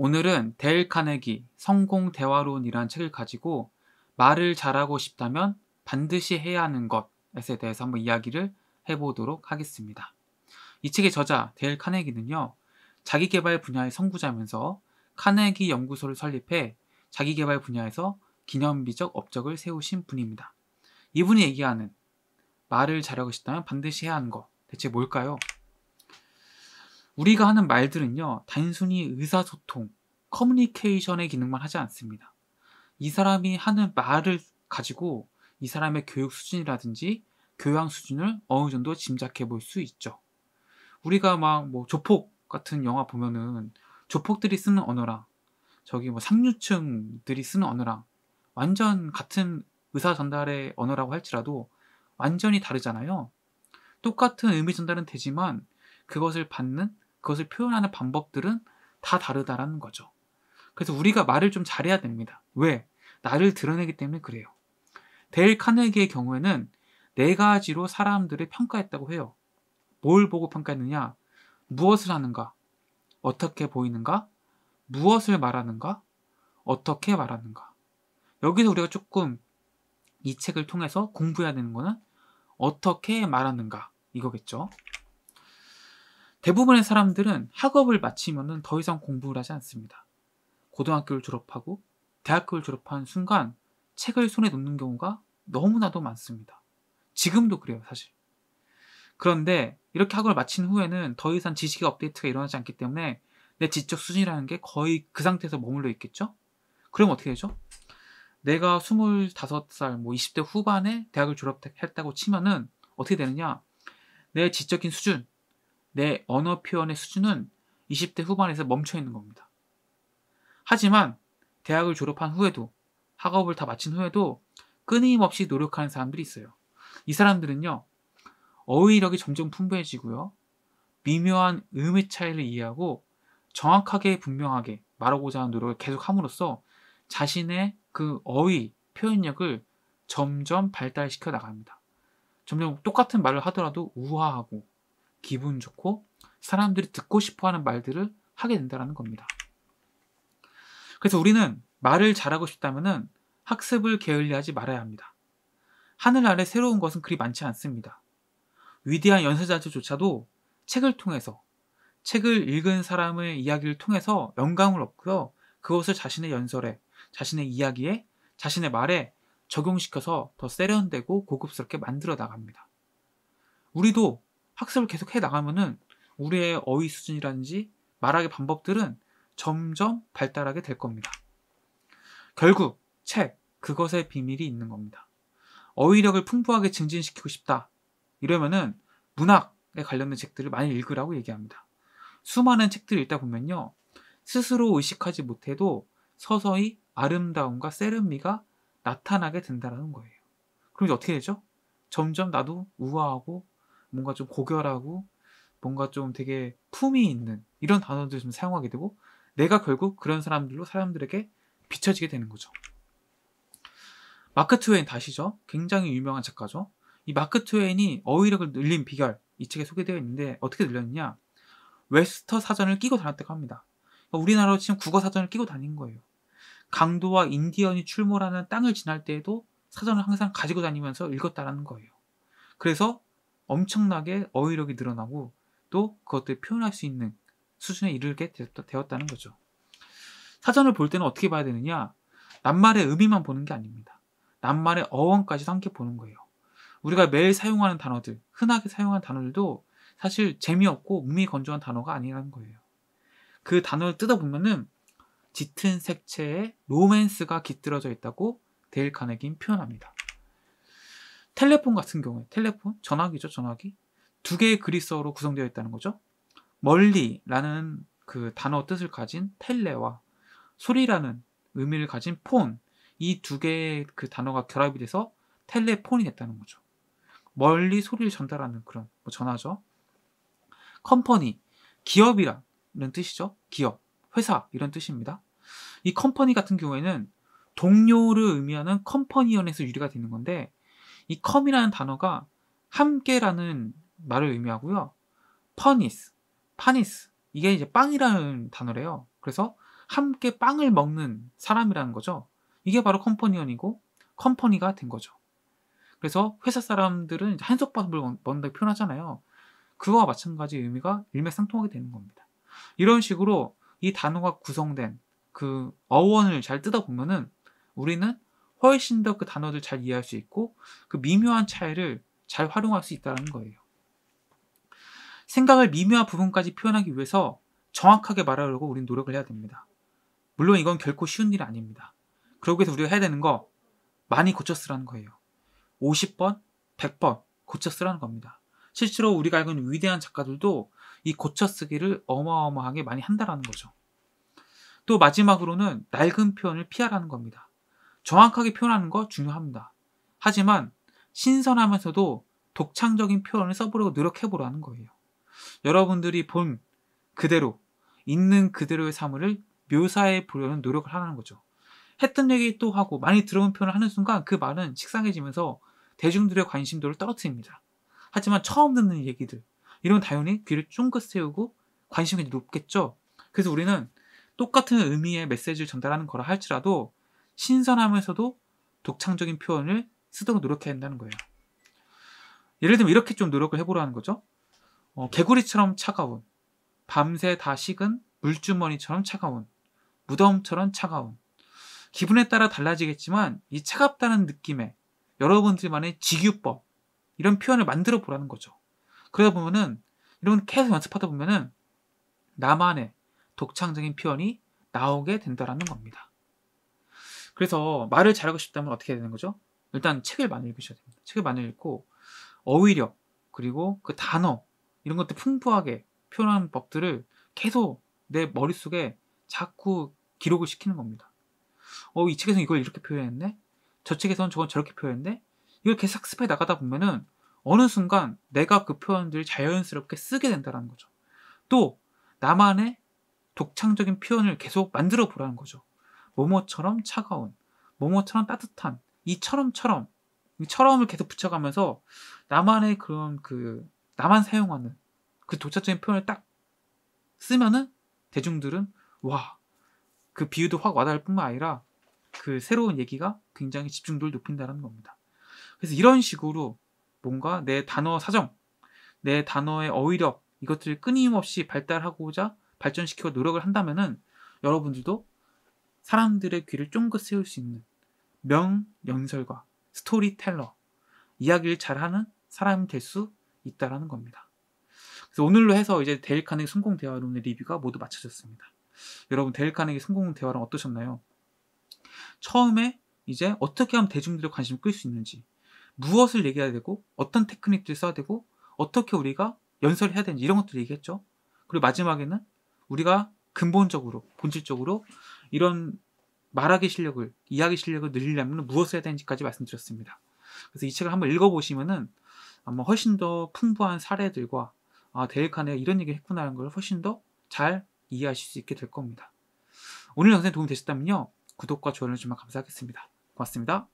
오늘은 데일 카네기 성공 대화론이란 책을 가지고 말을 잘하고 싶다면 반드시 해야 하는 것에 대해서 한번 이야기를 해보도록 하겠습니다. 이 책의 저자 데일 카네기는요, 자기개발 분야의 선구자면서 카네기 연구소를 설립해 자기개발 분야에서 기념비적 업적을 세우신 분입니다. 이분이 얘기하는 말을 잘하고 싶다면 반드시 해야 하는 것 대체 뭘까요? 우리가 하는 말들은요, 단순히 의사소통, 커뮤니케이션의 기능만 하지 않습니다. 이 사람이 하는 말을 가지고 이 사람의 교육 수준이라든지 교양 수준을 어느 정도 짐작해 볼 수 있죠. 우리가 막 뭐 조폭 같은 영화 보면은 조폭들이 쓰는 언어랑 저기 뭐 상류층들이 쓰는 언어랑 완전 같은 의사 전달의 언어라고 할지라도 완전히 다르잖아요. 똑같은 의미 전달은 되지만 그것을 받는 그것을 표현하는 방법들은 다 다르다라는 거죠. 그래서 우리가 말을 좀 잘해야 됩니다. 왜? 나를 드러내기 때문에 그래요. 데일 카네기의 경우에는 네 가지로 사람들을 평가했다고 해요. 뭘 보고 평가했느냐? 무엇을 하는가? 어떻게 보이는가? 무엇을 말하는가? 어떻게 말하는가? 여기서 우리가 조금 이 책을 통해서 공부해야 되는 거는 어떻게 말하는가 이거겠죠. 대부분의 사람들은 학업을 마치면 더 이상 공부를 하지 않습니다. 고등학교를 졸업하고 대학교를 졸업한 순간 책을 손에 놓는 경우가 너무나도 많습니다. 지금도 그래요, 사실. 그런데 이렇게 학업을 마친 후에는 더 이상 지식의 업데이트가 일어나지 않기 때문에 내 지적 수준이라는 게 거의 그 상태에서 머물러 있겠죠? 그럼 어떻게 되죠? 내가 25살, 뭐 20대 후반에 대학을 졸업했다고 치면은 어떻게 되느냐? 내 지적인 수준, 내 언어 표현의 수준은 20대 후반에서 멈춰 있는 겁니다. 하지만 대학을 졸업한 후에도 학업을 다 마친 후에도 끊임없이 노력하는 사람들이 있어요. 이 사람들은요, 어휘력이 점점 풍부해지고요, 미묘한 의미 차이를 이해하고 정확하게 분명하게 말하고자 하는 노력을 계속 함으로써 자신의 그 어휘, 표현력을 점점 발달시켜 나갑니다. 점점 똑같은 말을 하더라도 우아하고 기분 좋고 사람들이 듣고 싶어 하는 말들을 하게 된다는 겁니다. 그래서 우리는 말을 잘하고 싶다면 학습을 게을리하지 말아야 합니다. 하늘 아래 새로운 것은 그리 많지 않습니다. 위대한 연세자들조차도 책을 통해서 책을 읽은 사람의 이야기를 통해서 영감을 얻고요. 그것을 자신의 연설에, 자신의 이야기에, 자신의 말에 적용시켜서 더 세련되고 고급스럽게 만들어 나갑니다. 우리도 학습을 계속 해 나가면은 우리의 어휘 수준이라든지 말하기 방법들은 점점 발달하게 될 겁니다. 결국 책 그것의 비밀이 있는 겁니다. 어휘력을 풍부하게 증진시키고 싶다. 이러면은 문학에 관련된 책들을 많이 읽으라고 얘기합니다. 수많은 책들을 읽다 보면요. 스스로 의식하지 못해도 서서히 아름다움과 세련미가 나타나게 된다는 거예요. 그럼 이제 어떻게 되죠? 점점 나도 우아하고 뭔가 좀 고결하고 뭔가 좀 되게 품이 있는 이런 단어들을 좀 사용하게 되고 내가 결국 그런 사람들로 사람들에게 비춰지게 되는 거죠. 마크 트웨인 다시죠. 굉장히 유명한 작가죠. 이 마크 트웨인이 어휘력을 늘린 비결 이 책에 소개되어 있는데 어떻게 늘렸느냐? 웨스터 사전을 끼고 다녔다고 합니다. 그러니까 우리나라로 치면 국어 사전을 끼고 다닌 거예요. 강도와 인디언이 출몰하는 땅을 지날 때에도 사전을 항상 가지고 다니면서 읽었다라는 거예요. 그래서 엄청나게 어휘력이 늘어나고 또 그것들을 표현할 수 있는 수준에 이르게 되었다는 거죠. 사전을 볼 때는 어떻게 봐야 되느냐? 낱말의 의미만 보는 게 아닙니다. 낱말의 어원까지도 함께 보는 거예요. 우리가 매일 사용하는 단어들, 흔하게 사용하는 단어들도 사실 재미없고 의미 건조한 단어가 아니라는 거예요. 그 단어를 뜯어보면은 짙은 색채에 로맨스가 깃들어져 있다고 데일 카네긴 표현합니다. 텔레폰 같은 경우에 텔레폰 전화기죠 전화기 두 개의 그리스어로 구성되어 있다는 거죠. 멀리라는 그 단어 뜻을 가진 텔레와 소리라는 의미를 가진 폰 이 두 개의 그 단어가 결합이 돼서 텔레폰이 됐다는 거죠. 멀리 소리를 전달하는 그런 뭐 전화죠. 컴퍼니 기업이라는 뜻이죠. 기업 회사 이런 뜻입니다. 이 컴퍼니 같은 경우에는 동료를 의미하는 컴퍼니언에서 유리가 되는 건데 이 컴이라는 단어가 함께라는 말을 의미하고요. 퍼니스, 파니스 이게 이제 빵이라는 단어래요. 그래서 함께 빵을 먹는 사람이라는 거죠. 이게 바로 컴퍼니언이고 컴퍼니가 된 거죠. 그래서 회사 사람들은 한솥밥을 먹는다고 표현하잖아요. 그와 마찬가지 의미가 일맥상통하게 되는 겁니다. 이런 식으로 이 단어가 구성된 그 어원을 잘 뜯어보면은 우리는 훨씬 더 그 단어들 잘 이해할 수 있고 그 미묘한 차이를 잘 활용할 수 있다는 거예요. 생각을 미묘한 부분까지 표현하기 위해서 정확하게 말하려고 우린 노력을 해야 됩니다. 물론 이건 결코 쉬운 일이 아닙니다. 그러기 위해서 우리가 해야 되는 거 많이 고쳐 쓰라는 거예요. 50번, 100번 고쳐 쓰라는 겁니다. 실제로 우리가 읽은 위대한 작가들도 이 고쳐 쓰기를 어마어마하게 많이 한다라는 거죠. 또 마지막으로는 낡은 표현을 피하라는 겁니다. 정확하게 표현하는 거 중요합니다. 하지만 신선하면서도 독창적인 표현을 써보려고 노력해보라는 거예요. 여러분들이 본 그대로, 있는 그대로의 사물을 묘사해 보려는 노력을 하는 라 거죠. 했던 얘기 또 하고 많이 들어본 표현을 하는 순간 그 말은 식상해지면서 대중들의 관심도를 떨어뜨립니다. 하지만 처음 듣는 얘기들, 이런 당연히 귀를 쫑긋 세우고 관심이 높겠죠. 그래서 우리는 똑같은 의미의 메시지를 전달하는 거라 할지라도 신선하면서도 독창적인 표현을 쓰도록 노력해야 한다는 거예요. 예를 들면 이렇게 좀 노력을 해보라는 거죠. 어, 개구리처럼 차가운, 밤새 다 식은 물주머니처럼 차가운, 무덤처럼 차가운. 기분에 따라 달라지겠지만 이 차갑다는 느낌에 여러분들만의 직유법 이런 표현을 만들어 보라는 거죠. 그러다 보면은 이런 계속 연습하다 보면은 나만의 독창적인 표현이 나오게 된다라는 겁니다. 그래서 말을 잘하고 싶다면 어떻게 해야 되는 거죠? 일단 책을 많이 읽으셔야 됩니다. 책을 많이 읽고 어휘력 그리고 그 단어 이런 것들 풍부하게 표현하는 법들을 계속 내 머릿속에 자꾸 기록을 시키는 겁니다. 어, 이 책에서는 이걸 이렇게 표현했네? 저 책에서는 저건 저렇게 표현했네? 이걸 계속 학습해 나가다 보면은 어느 순간 내가 그 표현들을 자연스럽게 쓰게 된다는 거죠. 또 나만의 독창적인 표현을 계속 만들어 보라는 거죠. 뭐뭐처럼 차가운, 뭐뭐처럼 따뜻한, 이처럼처럼, 처럼을 계속 붙여가면서 나만의 그런 그, 나만 사용하는 그 도차적인 표현을 딱 쓰면은 대중들은 와, 그 비유도 확 와닿을 뿐만 아니라 그 새로운 얘기가 굉장히 집중도를 높인다는 겁니다. 그래서 이런 식으로 뭔가 내 단어 사정, 내 단어의 어휘력 이것들을 끊임없이 발달하고자 발전시키고 노력을 한다면은 여러분들도 사람들의 귀를 쫑긋 세울 수 있는 명연설과 스토리텔러, 이야기를 잘하는 사람이 될 수 있다라는 겁니다. 그래서 오늘로 해서 이제 데일 카네기 성공 대화론의 리뷰가 모두 마쳐졌습니다. 여러분 데일 카네기 성공 대화론 어떠셨나요? 처음에 이제 어떻게 하면 대중들의 관심을 끌 수 있는지 무엇을 얘기해야 되고 어떤 테크닉들을 써야 되고 어떻게 우리가 연설을 해야 되는지 이런 것들을 얘기했죠. 그리고 마지막에는 우리가 근본적으로 본질적으로 이런 말하기 실력을, 이야기 실력을 늘리려면 무엇을 해야 되는지까지 말씀드렸습니다. 그래서 이 책을 한번 읽어보시면은 아마 훨씬 더 풍부한 사례들과 아, 데일카네 이런 얘기를 했구나라는 걸 훨씬 더 잘 이해하실 수 있게 될 겁니다. 오늘 영상에 도움이 되셨다면요. 구독과 좋아요를 정말 감사하겠습니다. 고맙습니다.